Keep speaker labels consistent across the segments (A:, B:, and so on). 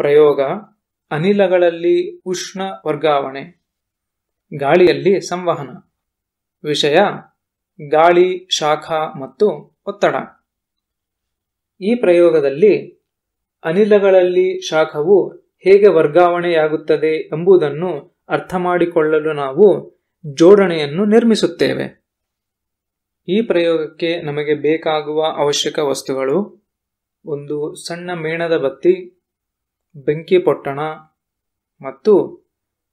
A: ಪ್ರಯೋಗ ಅನಿಲಗಳಲ್ಲಿ ಉಷ್ಣ ವರ್ಗಾವಣೆ ಗಾಳಿಯಲ್ಲಿ ಸಂವಹನ ವಿಷಯ ಗಾಳಿ ಶಾಖ ಮತ್ತು ಒತ್ತಡ ಈ ಪ್ರಯೋಗದಲ್ಲಿ ಅನಿಲಗಳಲ್ಲಿ ಶಾಖವು ಹೇಗೆ ವರ್ಗಾವಣೆಯಾಗುತ್ತದೆ ಎಂಬುದನ್ನು ಅರ್ಥ ಮಾಡಿಕೊಳ್ಳಲು ನಾವು ಜೋಡಣೆಯನ್ನು ನಿರ್ಮಿಸುತ್ತೇವೆ ಈ ಪ್ರಯೋಗಕ್ಕೆ ನಮಗೆ ಬೇಕಾಗುವ ಅವಶ್ಯಕ ವಸ್ತುಗಳು ಒಂದು ಸಣ್ಣ ಮೇಣದ ಬತ್ತಿ ಬೆಂಕಿ ಪೊಟ್ಟಣ ಮತ್ತು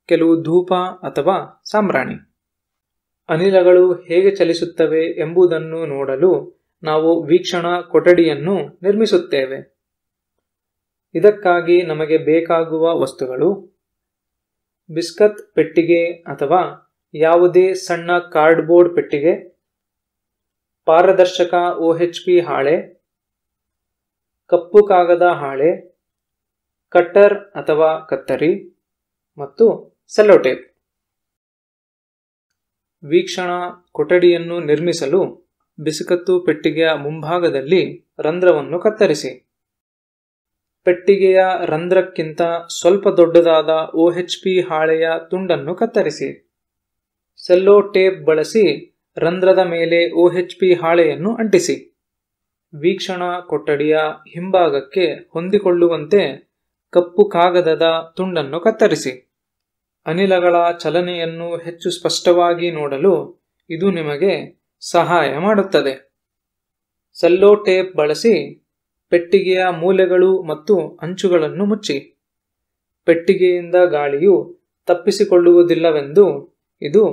A: ಕೆಲವು ಧೂಪ ಅಥವಾ ಸಾಂಬ್ರಾಣಿ ಅನಿಲಗಳು ಹೇಗೆ ಚಲಿಸುತ್ತವೆ ಎಂಬುದನ್ನು ನೋಡಲು ನಾವು ವೀಕ್ಷಣಾ ಕೊಠಡಿಯನ್ನು ನಿರ್ಮಿಸುತ್ತೇವೆ ಇದಕ್ಕಾಗಿ ನಮಗೆ ಬೇಕಾಗುವ ವಸ್ತುಗಳು ಬಿಸ್ಕತ್ ಪೆಟ್ಟಿಗೆ ಅಥವಾ ಯಾವುದೇ ಸಣ್ಣ ಕಾರ್ಡ್ಬೋರ್ಡ್ ಪೆಟ್ಟಿಗೆ ಪಾರದರ್ಶಕ ಒ ಪಿ ಹಾಳೆ ಕಪ್ಪು ಕಾಗದ ಹಾಳೆ ಕಟ್ಟರ್ ಅಥವಾ ಕತ್ತರಿ ಮತ್ತು ಸೆಲ್ಲೋಟೇಪ್ ವೀಕ್ಷಣಾ ಕೊಠಡಿಯನ್ನು ನಿರ್ಮಿಸಲು ಬಿಸಿಕತ್ತು ಪೆಟ್ಟಿಗೆಯ ಮುಂಭಾಗದಲ್ಲಿ ರಂಧ್ರವನ್ನು ಕತ್ತರಿಸಿ ಪೆಟ್ಟಿಗೆಯ ರಂಧ್ರಕ್ಕಿಂತ ಸ್ವಲ್ಪ ದೊಡ್ಡದಾದ ಪಿ ಹಾಳೆಯ ತುಂಡನ್ನು ಕತ್ತರಿಸಿ ಸೆಲ್ಲೋ ಟೇಪ್ ಬಳಸಿ ರಂಧ್ರದ ಮೇಲೆ ಪಿ ಹಾಳೆಯನ್ನು ಅಂಟಿಸಿ ವೀಕ್ಷಣಾ ಕೊಠಡಿಯ ಹಿಂಭಾಗಕ್ಕೆ ಹೊಂದಿಕೊಳ್ಳುವಂತೆ ಕಪ್ಪು ಕಾಗದದ ತುಂಡನ್ನು ಕತ್ತರಿಸಿ ಅನಿಲಗಳ ಚಲನೆಯನ್ನು ಹೆಚ್ಚು ಸ್ಪಷ್ಟವಾಗಿ ನೋಡಲು ಇದು ನಿಮಗೆ ಸಹಾಯ ಮಾಡುತ್ತದೆ ಸೆಲ್ಲೋ ಟೇಪ್ ಬಳಸಿ ಪೆಟ್ಟಿಗೆಯ ಮೂಲೆಗಳು ಮತ್ತು ಅಂಚುಗಳನ್ನು ಮುಚ್ಚಿ ಪೆಟ್ಟಿಗೆಯಿಂದ ಗಾಳಿಯು ತಪ್ಪಿಸಿಕೊಳ್ಳುವುದಿಲ್ಲವೆಂದು ಇದು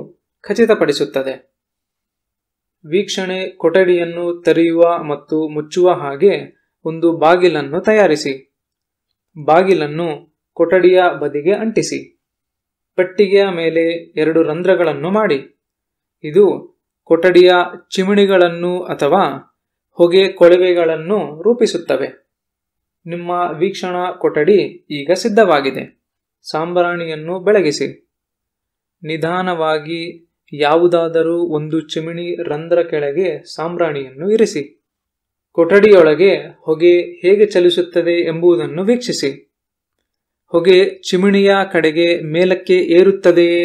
A: ಖಚಿತಪಡಿಸುತ್ತದೆ ವೀಕ್ಷಣೆ ಕೊಠಡಿಯನ್ನು ತೆರೆಯುವ ಮತ್ತು ಮುಚ್ಚುವ ಹಾಗೆ ಒಂದು ಬಾಗಿಲನ್ನು ತಯಾರಿಸಿ ಬಾಗಿಲನ್ನು ಕೊಠಡಿಯ ಬದಿಗೆ ಅಂಟಿಸಿ ಪೆಟ್ಟಿಗೆಯ ಮೇಲೆ ಎರಡು ರಂಧ್ರಗಳನ್ನು ಮಾಡಿ ಇದು ಕೊಠಡಿಯ ಚಿಮಣಿಗಳನ್ನು ಅಥವಾ ಹೊಗೆ ಕೊಳವೆಗಳನ್ನು ರೂಪಿಸುತ್ತವೆ ನಿಮ್ಮ ವೀಕ್ಷಣಾ ಕೊಠಡಿ ಈಗ ಸಿದ್ಧವಾಗಿದೆ ಸಾಂಬ್ರಾಣಿಯನ್ನು ಬೆಳಗಿಸಿ ನಿಧಾನವಾಗಿ ಯಾವುದಾದರೂ ಒಂದು ಚಿಮಣಿ ರಂಧ್ರ ಕೆಳಗೆ ಸಾಂಬ್ರಾಣಿಯನ್ನು ಇರಿಸಿ ಕೊಠಡಿಯೊಳಗೆ ಹೊಗೆ ಹೇಗೆ ಚಲಿಸುತ್ತದೆ ಎಂಬುದನ್ನು ವೀಕ್ಷಿಸಿ ಹೊಗೆ ಚಿಮಿಣಿಯ ಕಡೆಗೆ ಮೇಲಕ್ಕೆ ಏರುತ್ತದೆಯೇ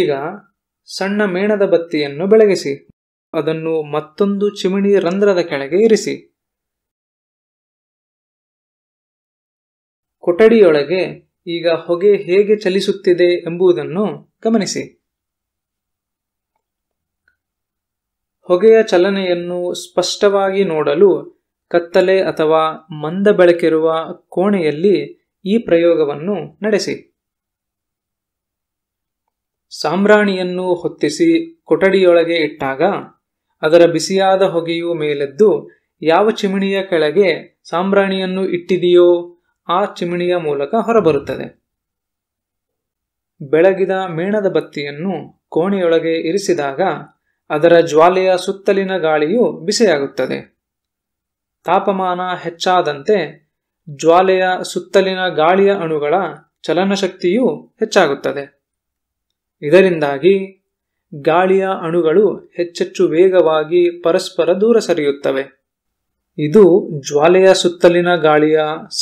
A: ಈಗ ಸಣ್ಣ ಮೇಣದ ಬತ್ತಿಯನ್ನು ಬೆಳಗಿಸಿ ಅದನ್ನು ಮತ್ತೊಂದು ಚಿಮಿಣಿ ರಂಧ್ರದ ಕೆಳಗೆ ಇರಿಸಿ ಕೊಠಡಿಯೊಳಗೆ ಈಗ ಹೊಗೆ ಹೇಗೆ ಚಲಿಸುತ್ತಿದೆ ಎಂಬುದನ್ನು ಗಮನಿಸಿ ಹೊಗೆಯ ಚಲನೆಯನ್ನು ಸ್ಪಷ್ಟವಾಗಿ ನೋಡಲು ಕತ್ತಲೆ ಅಥವಾ ಮಂದ ಬೆಳಕಿರುವ ಕೋಣೆಯಲ್ಲಿ ಈ ಪ್ರಯೋಗವನ್ನು ನಡೆಸಿ ಸಾಂಬ್ರಾಣಿಯನ್ನು ಹೊತ್ತಿಸಿ ಕೊಠಡಿಯೊಳಗೆ ಇಟ್ಟಾಗ ಅದರ ಬಿಸಿಯಾದ ಹೊಗೆಯು ಮೇಲೆದ್ದು ಯಾವ ಚಿಮಿಣಿಯ ಕೆಳಗೆ ಸಾಂಬ್ರಾಣಿಯನ್ನು ಇಟ್ಟಿದೆಯೋ ಆ ಚಿಮಿಣಿಯ ಮೂಲಕ ಹೊರಬರುತ್ತದೆ ಬೆಳಗಿದ ಮೇಣದ ಬತ್ತಿಯನ್ನು ಕೋಣೆಯೊಳಗೆ ಇರಿಸಿದಾಗ ಅದರ ಜ್ವಾಲೆಯ ಸುತ್ತಲಿನ ಗಾಳಿಯು ಬಿಸಿಯಾಗುತ್ತದೆ ತಾಪಮಾನ ಹೆಚ್ಚಾದಂತೆ ಜ್ವಾಲೆಯ ಸುತ್ತಲಿನ ಗಾಳಿಯ ಅಣುಗಳ ಚಲನಶಕ್ತಿಯು ಹೆಚ್ಚಾಗುತ್ತದೆ ಇದರಿಂದಾಗಿ ಗಾಳಿಯ ಅಣುಗಳು ಹೆಚ್ಚೆಚ್ಚು ವೇಗವಾಗಿ ಪರಸ್ಪರ ದೂರ ಸರಿಯುತ್ತವೆ ಇದು ಜ್ವಾಲೆಯ ಸುತ್ತಲಿನ ಗಾಳಿಯ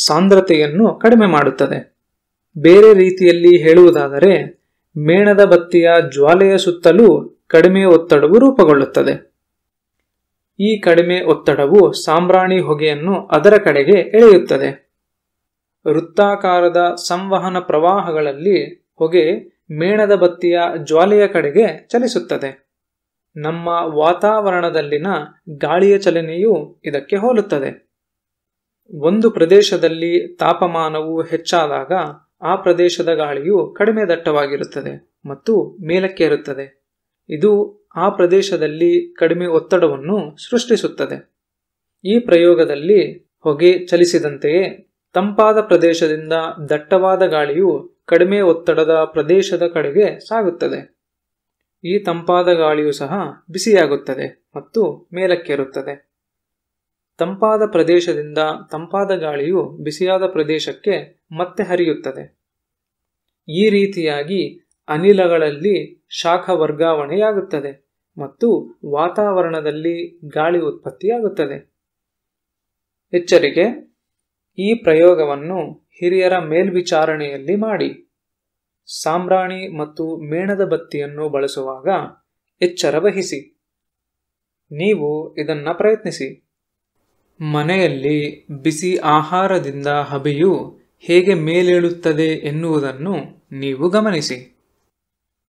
A: ಸಾಂದ್ರತೆಯನ್ನು ಕಡಿಮೆ ಮಾಡುತ್ತದೆ ಬೇರೆ ರೀತಿಯಲ್ಲಿ ಹೇಳುವುದಾದರೆ ಮೇಣದ ಬತ್ತಿಯ ಜ್ವಾಲೆಯ ಸುತ್ತಲೂ ಕಡಿಮೆ ಒತ್ತಡವು ರೂಪುಗೊಳ್ಳುತ್ತದೆ ಈ ಕಡಿಮೆ ಒತ್ತಡವು ಸಾಂಬ್ರಾಣಿ ಹೊಗೆಯನ್ನು ಅದರ ಕಡೆಗೆ ಎಳೆಯುತ್ತದೆ ವೃತ್ತಾಕಾರದ ಸಂವಹನ ಪ್ರವಾಹಗಳಲ್ಲಿ ಹೊಗೆ ಮೇಣದ ಬತ್ತಿಯ ಜ್ವಾಲೆಯ ಕಡೆಗೆ ಚಲಿಸುತ್ತದೆ ನಮ್ಮ ವಾತಾವರಣದಲ್ಲಿನ ಗಾಳಿಯ ಚಲನೆಯು ಇದಕ್ಕೆ ಹೋಲುತ್ತದೆ ಒಂದು ಪ್ರದೇಶದಲ್ಲಿ ತಾಪಮಾನವು ಹೆಚ್ಚಾದಾಗ ಆ ಪ್ರದೇಶದ ಗಾಳಿಯು ಕಡಿಮೆ ದಟ್ಟವಾಗಿರುತ್ತದೆ ಮತ್ತು ಮೇಲಕ್ಕೇರುತ್ತದೆ ಇದು ಆ ಪ್ರದೇಶದಲ್ಲಿ ಕಡಿಮೆ ಒತ್ತಡವನ್ನು ಸೃಷ್ಟಿಸುತ್ತದೆ ಈ ಪ್ರಯೋಗದಲ್ಲಿ ಹೊಗೆ ಚಲಿಸಿದಂತೆಯೇ ತಂಪಾದ ಪ್ರದೇಶದಿಂದ ದಟ್ಟವಾದ ಗಾಳಿಯು ಕಡಿಮೆ ಒತ್ತಡದ ಪ್ರದೇಶದ ಕಡೆಗೆ ಸಾಗುತ್ತದೆ ಈ ತಂಪಾದ ಗಾಳಿಯು ಸಹ ಬಿಸಿಯಾಗುತ್ತದೆ ಮತ್ತು ಮೇಲಕ್ಕೇರುತ್ತದೆ ತಂಪಾದ ಪ್ರದೇಶದಿಂದ ತಂಪಾದ ಗಾಳಿಯು ಬಿಸಿಯಾದ ಪ್ರದೇಶಕ್ಕೆ ಮತ್ತೆ ಹರಿಯುತ್ತದೆ ಈ ರೀತಿಯಾಗಿ ಅನಿಲಗಳಲ್ಲಿ ಶಾಖ ವರ್ಗಾವಣೆಯಾಗುತ್ತದೆ ಮತ್ತು ವಾತಾವರಣದಲ್ಲಿ ಗಾಳಿ ಉತ್ಪತ್ತಿಯಾಗುತ್ತದೆ ಎಚ್ಚರಿಕೆ ಈ ಪ್ರಯೋಗವನ್ನು ಹಿರಿಯರ ಮೇಲ್ವಿಚಾರಣೆಯಲ್ಲಿ ಮಾಡಿ ಸಾಂಬ್ರಾಣಿ ಮತ್ತು ಮೇಣದ ಬತ್ತಿಯನ್ನು ಬಳಸುವಾಗ ಎಚ್ಚರ ವಹಿಸಿ ನೀವು ಇದನ್ನು ಪ್ರಯತ್ನಿಸಿ ಮನೆಯಲ್ಲಿ ಬಿಸಿ ಆಹಾರದಿಂದ ಹಬೆಯು ಹೇಗೆ ಮೇಲೇಳುತ್ತದೆ ಎನ್ನುವುದನ್ನು ನೀವು ಗಮನಿಸಿ